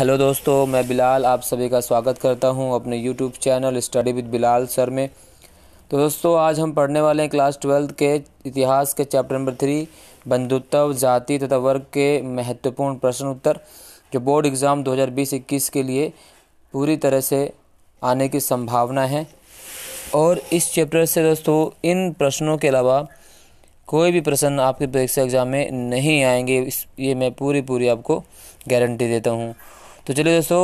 hello दोस्तों मैं बिलाल आप सभी का स्वागत करता हूं अपने YouTube channel study with Bilal sir में तो दोस्तों आज हम पढ़ने वाले हैं क्लास ट्वेल्थ के इतिहास के चैप्टर नंबर थ्री बंधुत्व जाति तथा वर्ग के महत्वपूर्ण प्रश्न उत्तर जो बोर्ड एग्ज़ाम 2020-21 के लिए पूरी तरह से आने की संभावना है और इस चैप्टर से दोस्तों इन प्रश्नों के अलावा कोई भी प्रश्न आपके परीक्षा एग्ज़ाम में नहीं आएंगे इस ये मैं पूरी पूरी आपको गारंटी देता हूँ तो चलिए दोस्तों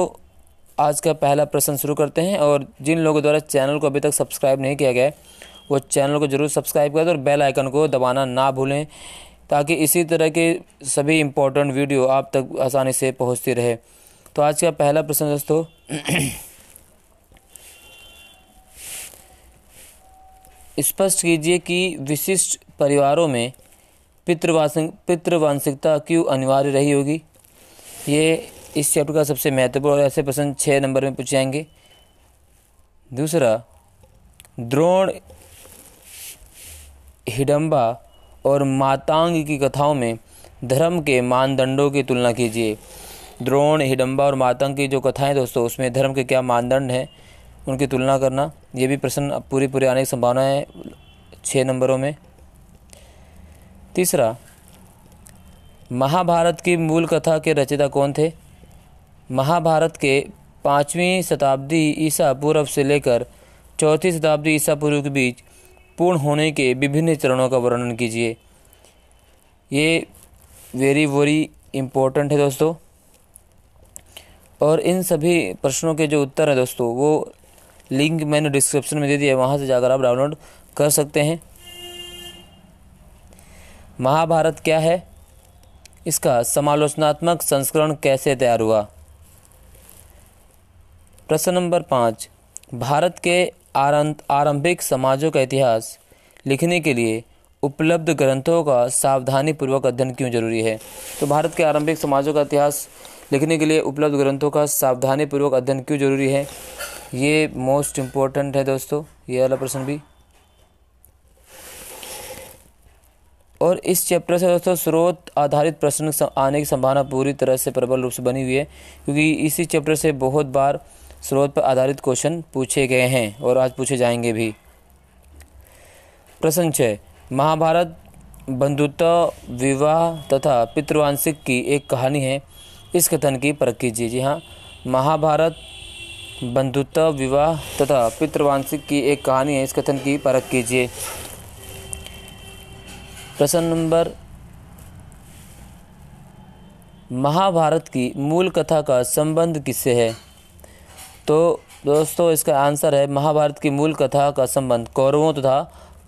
आज का पहला प्रश्न शुरू करते हैं और जिन लोगों द्वारा चैनल को अभी तक सब्सक्राइब नहीं किया गया है वो चैनल को जरूर सब्सक्राइब करें और बेल आइकन को दबाना ना भूलें ताकि इसी तरह के सभी इम्पोर्टेंट वीडियो आप तक आसानी से पहुंचती रहे तो आज का पहला प्रश्न दोस्तों स्पष्ट कीजिए कि विशिष्ट परिवारों में पितृवास पितृवांशिकता क्यों अनिवार्य रही होगी ये इस चैप्टर का सबसे महत्वपूर्ण और ऐसे प्रश्न छः नंबर में पूछे जाएंगे दूसरा द्रोण हिडम्बा और मातांग की कथाओं में धर्म के मानदंडों की तुलना कीजिए द्रोण हिडम्बा और मातंग की जो कथाएं दोस्तों उसमें धर्म के क्या मानदंड हैं उनकी तुलना करना ये भी प्रश्न पूरी पूरी आने की संभावना है छः नंबरों में तीसरा महाभारत की मूल कथा के रचयिता कौन थे महाभारत के पाँचवीं शताब्दी ईसा पूर्व से लेकर चौथी शताब्दी ईसा पूर्व के बीच पूर्ण होने के विभिन्न चरणों का वर्णन कीजिए ये वेरी वेरी इम्पोर्टेंट है दोस्तों और इन सभी प्रश्नों के जो उत्तर हैं दोस्तों वो लिंक मैंने डिस्क्रिप्शन में दे दिया है वहाँ से जाकर आप डाउनलोड कर सकते हैं महाभारत क्या है इसका समालोचनात्मक संस्करण कैसे तैयार हुआ प्रश्न नंबर पाँच भारत के आरंभिक समाजों का इतिहास लिखने के लिए उपलब्ध ग्रंथों का सावधानीपूर्वक अध्ययन क्यों जरूरी है तो भारत के आरंभिक समाजों का इतिहास लिखने के लिए उपलब्ध ग्रंथों का सावधानीपूर्वक अध्ययन क्यों जरूरी है ये मोस्ट इम्पोर्टेंट है दोस्तों ये वाला प्रश्न भी और इस चैप्टर से दोस्तों स्रोत आधारित प्रश्न आने की संभावना पूरी तरह से प्रबल रूप से बनी हुई है क्योंकि इसी चैप्टर से बहुत बार स्रोत पर आधारित क्वेश्चन पूछे गए हैं और आज पूछे जाएंगे भी प्रश्न छः महाभारत बंधुता विवाह तथा पितृवांशिक की एक कहानी है इस कथन की परख कीजिए जी हाँ महाभारत बंधुता विवाह तथा पितृवांशिक की एक कहानी है इस कथन की परख कीजिए प्रश्न नंबर महाभारत की मूल कथा का संबंध किससे है तो दोस्तों इसका आंसर है महाभारत की मूल कथा का संबंध कौरवों तथा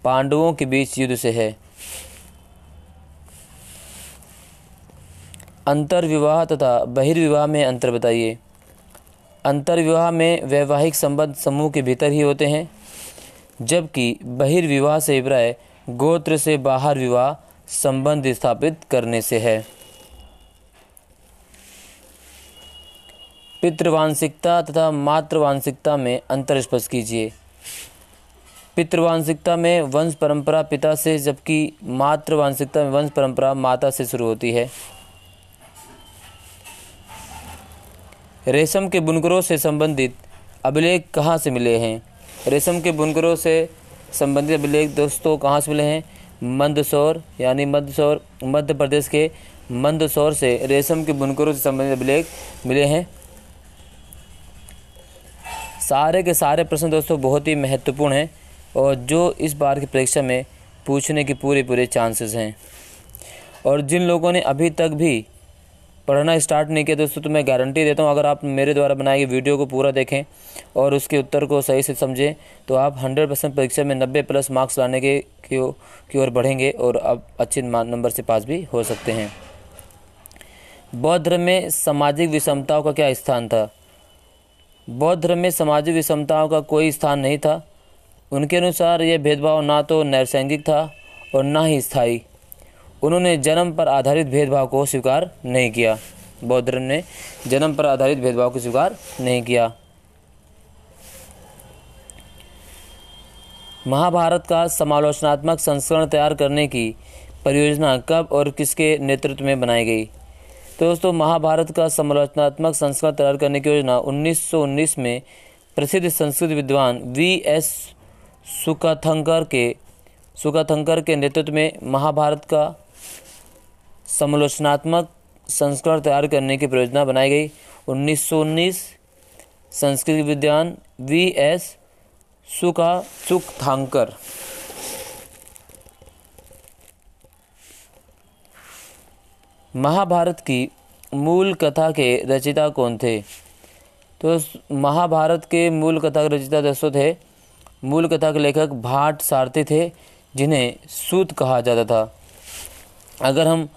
पांडवों के बीच युद्ध से है अंतर्विवाह तथा बहिर्विवाह में अंतर बताइए अंतर्विवाह में वैवाहिक संबंध समूह के भीतर ही होते हैं जबकि बहिर्विवाह से अभिप्राय गोत्र से बाहर विवाह संबंध स्थापित करने से है पितृवांशिकता तथा मातृवांशिकता में अंतर स्पष्ट कीजिए पितृवांशिकता में वंश परंपरा पिता से जबकि मातृवांशिकता में वंश परंपरा माता से शुरू होती है रेशम के बुनकरों से संबंधित अभिलेख कहाँ से मिले हैं रेशम के बुनकरों से संबंधित अभिलेख दोस्तों कहाँ से मिले हैं मंदसौर यानी मंदसौर मध्य प्रदेश के मंदसौर से रेशम के बुनकरों से संबंधित अभिलेख मिले हैं सारे के सारे प्रश्न दोस्तों बहुत ही महत्वपूर्ण हैं और जो इस बार की परीक्षा में पूछने के पूरे पूरे चांसेस हैं और जिन लोगों ने अभी तक भी पढ़ना स्टार्ट नहीं किया दोस्तों तो मैं गारंटी देता हूँ अगर आप मेरे द्वारा बनाई गई वीडियो को पूरा देखें और उसके उत्तर को सही से समझें तो आप 100 परसेंट परीक्षा में 90 प्लस मार्क्स लाने के की ओर बढ़ेंगे और आप अच्छे नंबर से पास भी हो सकते हैं बौद्ध धर्म में सामाजिक विषमताओं का क्या स्थान था बौद्ध धर्म में सामाजिक विषमताओं का कोई स्थान नहीं था उनके अनुसार यह भेदभाव ना तो नैसंगिक था और ना ही स्थायी उन्होंने जन्म पर आधारित भेदभाव को स्वीकार नहीं किया बौद्ध धर्म ने जन्म पर आधारित भेदभाव को स्वीकार नहीं किया महाभारत का समालोचनात्मक संस्करण तैयार करने की परियोजना कब और किसके नेतृत्व में बनाई गई तो दोस्तों महाभारत का समालोचनात्मक संस्करण तैयार करने की योजना 1919 में प्रसिद्ध संस्कृत विद्वान वी एस सुकाथंकर के सुकाथंकर के नेतृत्व में महाभारत का समालोचनात्मक संस्करण तैयार करने की परियोजना बनाई गई 1919 संस्कृत विद्वान वी एस सुका सुकथांकर महाभारत की मूल कथा के रचिता कौन थे तो महाभारत के मूल कथा के रचिता दसो थे मूल कथा के लेखक भाट सारथी थे जिन्हें सूत कहा जाता था अगर हम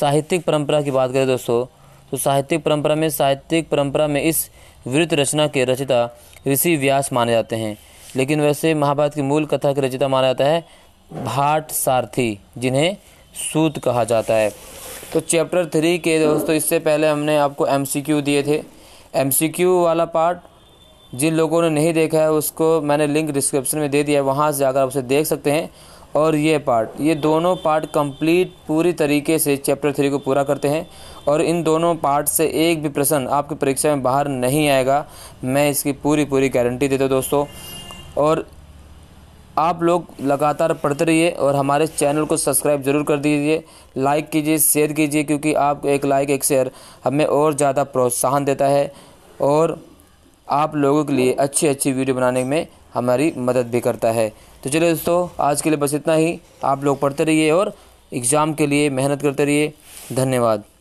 साहित्यिक परंपरा की बात करें दोस्तों तो साहित्यिक परंपरा में साहित्यिक परंपरा में इस वृत्त रचना के रचिता ऋषि व्यास माने जाते हैं लेकिन वैसे महाभारत की मूल कथा के रचिता माना जाता है भाट सारथी जिन्हें सूत कहा जाता है तो चैप्टर थ्री के दोस्तों इससे पहले हमने आपको एम दिए थे एम वाला पार्ट जिन लोगों ने नहीं देखा है उसको मैंने लिंक डिस्क्रिप्शन में दे दिया है वहाँ से जाकर आप उसे देख सकते हैं और ये पार्ट ये दोनों पार्ट कंप्लीट पूरी तरीके से चैप्टर थ्री को पूरा करते हैं और इन दोनों पार्ट से एक भी प्रश्न आपकी परीक्षा में बाहर नहीं आएगा मैं इसकी पूरी पूरी गारंटी देता हूँ दोस्तों और आप लोग लगातार पढ़ते रहिए और हमारे चैनल को सब्सक्राइब ज़रूर कर दीजिए लाइक कीजिए शेयर कीजिए क्योंकि आप एक लाइक एक शेयर हमें और ज़्यादा प्रोत्साहन देता है और आप लोगों के लिए अच्छी अच्छी वीडियो बनाने में हमारी मदद भी करता है तो चलिए दोस्तों आज के लिए बस इतना ही आप लोग पढ़ते रहिए और एग्ज़ाम के लिए मेहनत करते रहिए धन्यवाद